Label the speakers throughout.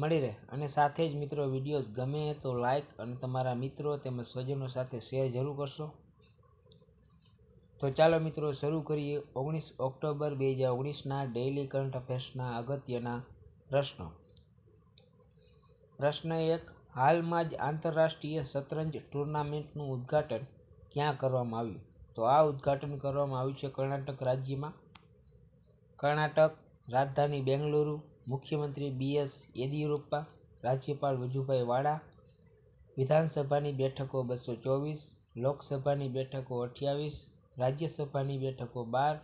Speaker 1: મળી રહે અને સાથે જ મિત્રો વિડીયોઝ ગમે તો લાઇક અને તમારા મિત્રો તેમજ સ્વજનો સાથે શેર જરૂર કરશો તો ચાલો મિત્રો શરૂ કરીએ ઓગણીસ ઓક્ટોબર બે હજાર ઓગણીસના ડેઇલી કરંટ અફેર્સના અગત્યના પ્રશ્નો પ્રશ્ન એક હાલમાં જ આંતરરાષ્ટ્રીય શતરંજ ટુર્નામેન્ટનું ઉદ્ઘાટન ક્યાં કરવામાં આવ્યું તો આ ઉદ્ઘાટન કરવામાં આવ્યું છે કર્ણાટક રાજ્યમાં કર્ણાટક રાજધાની બેંગલુરુ મુખ્યમંત્રી બી એસ યેદિયુરપ્પા રાજ્યપાલ વજુભાઈ વાળા વિધાનસભાની બેઠકો બસો ચોવીસ લોકસભાની બેઠકો અઠ્યાવીસ રાજ્યસભાની બેઠકો બાર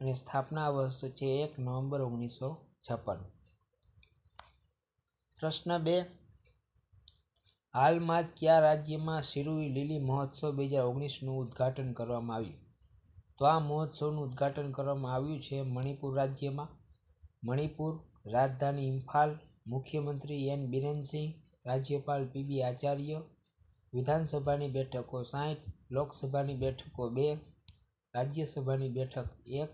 Speaker 1: અને સ્થાપના વર્ષ છે એક નવેમ્બર ઓગણીસો છપ્પન પ્રશ્ન બે હાલમાં જ કયા રાજ્યમાં શિરુઈ લીલી મહોત્સવ બે હજાર ઓગણીસનું ઉદ્ઘાટન કરવામાં આવ્યું તો આ મહોત્સવનું ઉદ્ઘાટન કરવામાં આવ્યું છે મણિપુર રાજ્યમાં મણિપુર રાજધાની ઇમ્ફાલ મુખ્યમંત્રી એન બિરેન સિંહ રાજ્યપાલ પીબી આચાર્ય વિધાનસભાની બેઠકો સાઠ લોકસભાની બેઠકો બે રાજ્યસભાની બેઠક એક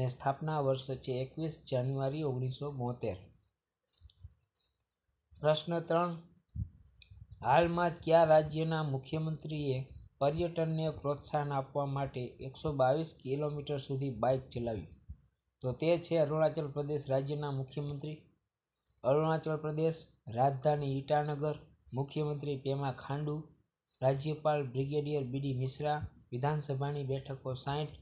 Speaker 1: ને સ્થાપના વર્ષ છે એકવીસ જાન્યુઆરી ઓગણીસો બોતેર પ્રશ્ન ત્રણ હાલમાં જ કયા રાજ્યના મુખ્યમંત્રીએ પર્યટનને પ્રોત્સાહન આપવા માટે એકસો બાવીસ કિલોમીટર સુધી બાઇક ચલાવ્યું તો તે છે અરુણાચલ પ્રદેશ રાજ્યના મુખ્યમંત્રી અરુણાચલ પ્રદેશ રાજધાની ઈટાનગર મુખ્યમંત્રી પેમા ખાંડુ રાજ્યપાલ બ્રિગેડિયર બીડી મિશ્રા વિધાનસભાની બેઠકો સાઠ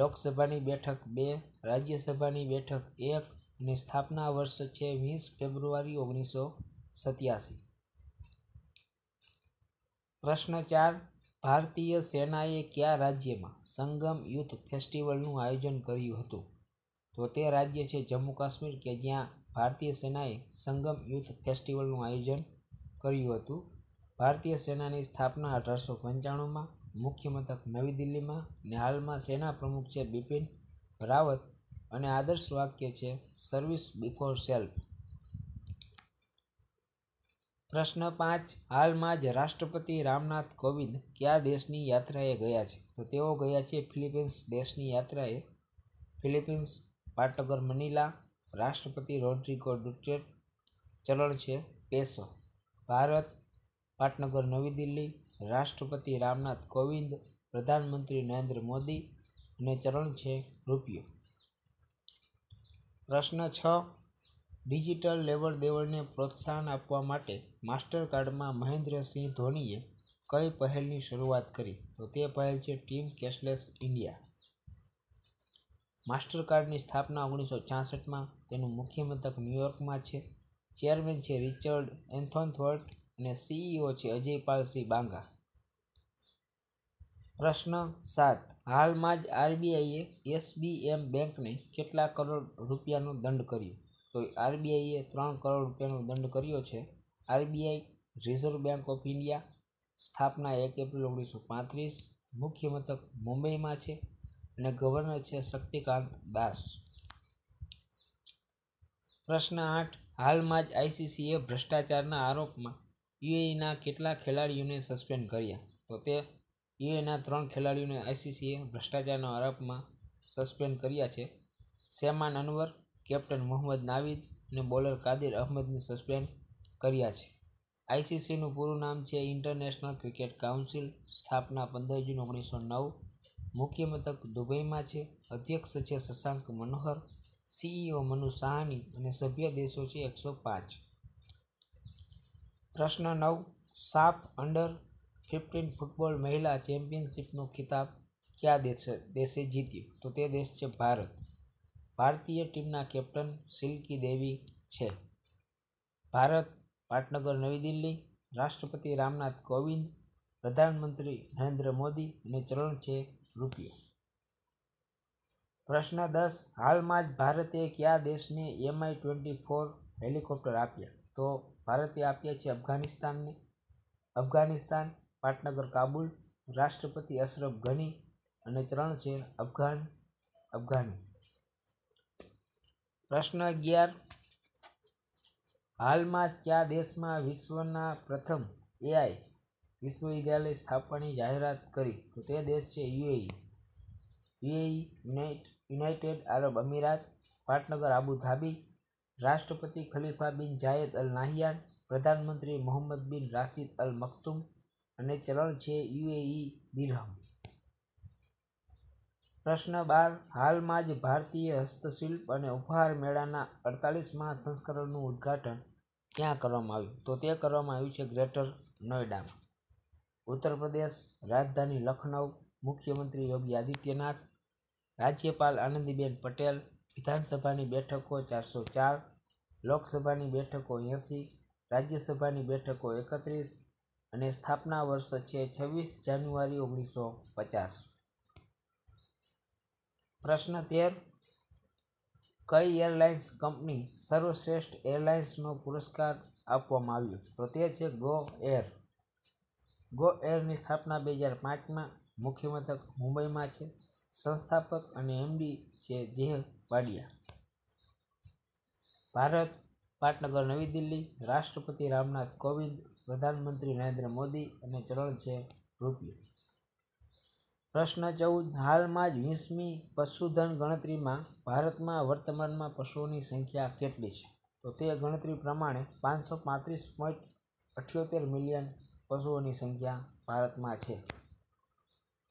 Speaker 1: લોકસભાની બેઠક બે રાજ્યસભાની બેઠક એક અને સ્થાપના વર્ષ છે વીસ ફેબ્રુઆરી ઓગણીસો સત્યાસી પ્રશ્ન ચાર ભારતીય સેનાએ કયા રાજ્યમાં સંગમ યુથ ફેસ્ટિવલનું આયોજન કર્યું હતું તો તે રાજ્ય છે જમ્મુ કાશ્મીર કે જ્યાં ભારતીય સેનાએ સંગમ યુથ ફેસ્ટિવલનું આયોજન કર્યું હતું ભારતીય સેનાની સ્થાપના અઢારસો પંચાણુંમાં મુખ્ય મથક નવી દિલ્હીમાં ને હાલમાં સેના પ્રમુખ છે બિપિન રાવત અને આદર્શ વાક્ય છે સર્વિસ બિફોર સેલ્ફ પ્રશ્ન પાંચ હાલમાં જ રાષ્ટ્રપતિ રામનાથ કોવિંદ કયા દેશની યાત્રાએ ગયા છે તો તેઓ ગયા છે ફિલિપિન્સ દેશની યાત્રાએ ફિલિપિન્સ પાટનગર મનીલા રાષ્ટ્રપતિ રોડ્રિગો ડુટેટ ચલણ છે પેસો ભારત પાટનગર નવી દિલ્હી રાષ્ટ્રપતિ રામનાથ કોવિંદ પ્રધાનમંત્રી નરેન્દ્ર મોદી અને ચલણ છે રૂપિયો પ્રશ્ન છ ડિજિટલ લેવડ દેવડને પ્રોત્સાહન આપવા માટે માસ્ટર કાર્ડમાં મહેન્દ્રસિંહ ધોનીએ કઈ પહેલની શરૂઆત કરી તો તે પહેલ છે ટીમ કેશલેસ ઇન્ડિયા માસ્ટર કાર્ડની સ્થાપના ઓગણીસો છાસઠમાં તેનું મુખ્ય મથક ન્યુયોર્કમાં છે ચેરમેન છે રિચર્ડ એન્થોનથવર્ટ અને સીઈઓ છે અજયપાલસિંહ બાંગા પ્રશ્ન સાત હાલમાં જ આરબીઆઈએ એસબીએમ બેંકને કેટલા કરોડ રૂપિયાનો દંડ કર્યો તો આરબીઆઈએ ત્રણ કરોડ રૂપિયાનો દંડ કર્યો છે RBI Reserve Bank of India સ્થાપના એક એપ્રિલ ઓગણીસો પાંત્રીસ મુખ્ય મથક મુંબઈમાં છે અને ગવર્નર છે શક્તિકાંત દાસ પ્રશ્ન આઠ હાલમાં જ આઈસીસીએ ભ્રષ્ટાચારના આરોપમાં યુએઈના કેટલા ખેલાડીઓને સસ્પેન્ડ કર્યા તો તે યુએના ત્રણ ખેલાડીઓને આઈસીસીએ ભ્રષ્ટાચારના આરોપમાં સસ્પેન્ડ કર્યા છે સેમાન અનવર કેપ્ટન મોહમ્મદ નાવીદ અને બોલર કાદિર અહમદને સસ્પેન્ડ કર્યા છે આઈસીસીનું પૂરું નામ છે ઇન્ટરનેશનલ ક્રિકેટ કાઉન્સિલ સ્થાપના પંદર જૂન ઓગણીસો નવ મુખ્ય મથક દુબઈમાં છે અધ્યક્ષ છે શશાંક મનોહર સીઈઓ મનુ સાહની અને સભ્ય દેશો છે એકસો પાંચ પ્રશ્ન નવ સાફ અંડર ફિફ્ટીન ફૂટબોલ મહિલા ચેમ્પિયનશિપનો ખિતાબ કયા દેશ દેશે જીત્યો તો તે દેશ છે ભારત ભારતીય ટીમના કેપ્ટન સિલ્કી દેવી છે ભારત પાટનગર નવી દિલ્હી રાષ્ટ્રપતિ રામનાથ કોવિંદ પ્રધાનમંત્રી નરેન્દ્ર મોદી અને ચરણ છે રૂપિયા પ્રશ્ન દસ હાલમાં જ ભારતે કયા દેશને એમઆઈ ટ્વેન્ટી ફોર હેલિકોપ્ટર આપ્યા તો ભારતે આપ્યા છે અફઘાનિસ્તાનને અફઘાનિસ્તાન પાટનગર કાબુલ રાષ્ટ્રપતિ અશરફ ઘની અને ત્રણ છે અફઘાન અફઘાની પ્રશ્ન અગિયાર હાલમાં જ કયા દેશમાં વિશ્વના પ્રથમ એઆઈ વિશ્વવિદ્યાલય સ્થાપવાની જાહેરાત કરી તો તે દેશ છે UAE UAE United Arab Emirates પાટનગર આબુધાબી રાષ્ટ્રપતિ ખલીફા બિન જાયદ અલ નાહિયાન પ્રધાનમંત્રી મોહમ્મદ બિન રાશિદ અલ મક્તુમ અને ચલણ છે યુએઈ દિરહમ પ્રશ્ન બાર હાલમાં જ ભારતીય હસ્તશિલ્પ અને ઉપહાર મેળાના અડતાલીસમાં સંસ્કરણનું ઉદ્ઘાટન ક્યાં કરવામાં આવ્યું તો તે કરવામાં આવ્યું છે ગ્રેટર નોઈડામાં ઉત્તર પ્રદેશ રાજધાની લખનઉ મુખ્યમંત્રી યોગી આદિત્યનાથ રાજ્યપાલ આનંદીબેન પટેલ વિધાનસભાની બેઠકો ચારસો ચાર લોકસભાની બેઠકો એંસી રાજ્યસભાની બેઠકો એકત્રીસ અને સ્થાપના વર્ષ છે છવ્વીસ જાન્યુઆરી ઓગણીસો પચાસ પ્રશ્ન તેર કઈ એરલાઇન્સ કંપની સર્વશ્રેષ્ઠ એરલાઇન્સનો પુરસ્કાર આપવામાં આવ્યો તો તે છે ગો એર ગો એરની સ્થાપના બે હજાર પાંચમાં મુખ્ય મથક મુંબઈમાં છે સંસ્થાપક અને એમડી છે જેહ વાડિયા ભારત પાટનગર નવી દિલ્હી રાષ્ટ્રપતિ રામનાથ કોવિંદ પ્રધાનમંત્રી નરેન્દ્ર મોદી અને ચરણ છે રૂપિયો પ્રશ્ન ચૌદ હાલમાં જ વીસમી પશુધન ગણતરીમાં ભારતમાં વર્તમાનમાં પશુઓની સંખ્યા કેટલી છે તો તે ગણતરી પ્રમાણે પાંચસો પાંત્રીસ પોઈન્ટ અઠ્યોતેર મિલિયન પશુઓની સંખ્યા ભારતમાં છે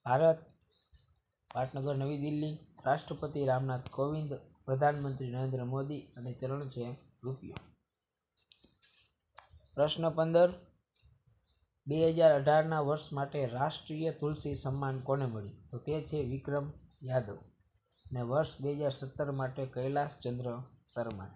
Speaker 1: ભારત પાટનગર નવી દિલ્હી રાષ્ટ્રપતિ રામનાથ કોવિંદ પ્રધાનમંત્રી નરેન્દ્ર મોદી અને ચરણ છે રૂપિયો પ્રશ્ન પંદર બે હજાર અઢારના વર્ષ માટે રાષ્ટ્રીય તુલસી સન્માન કોને મળ્યું તો તે છે વિક્રમ યાદવ ને વર્ષ બે હજાર સત્તર માટે કૈલાશ ચંદ્ર શર્માને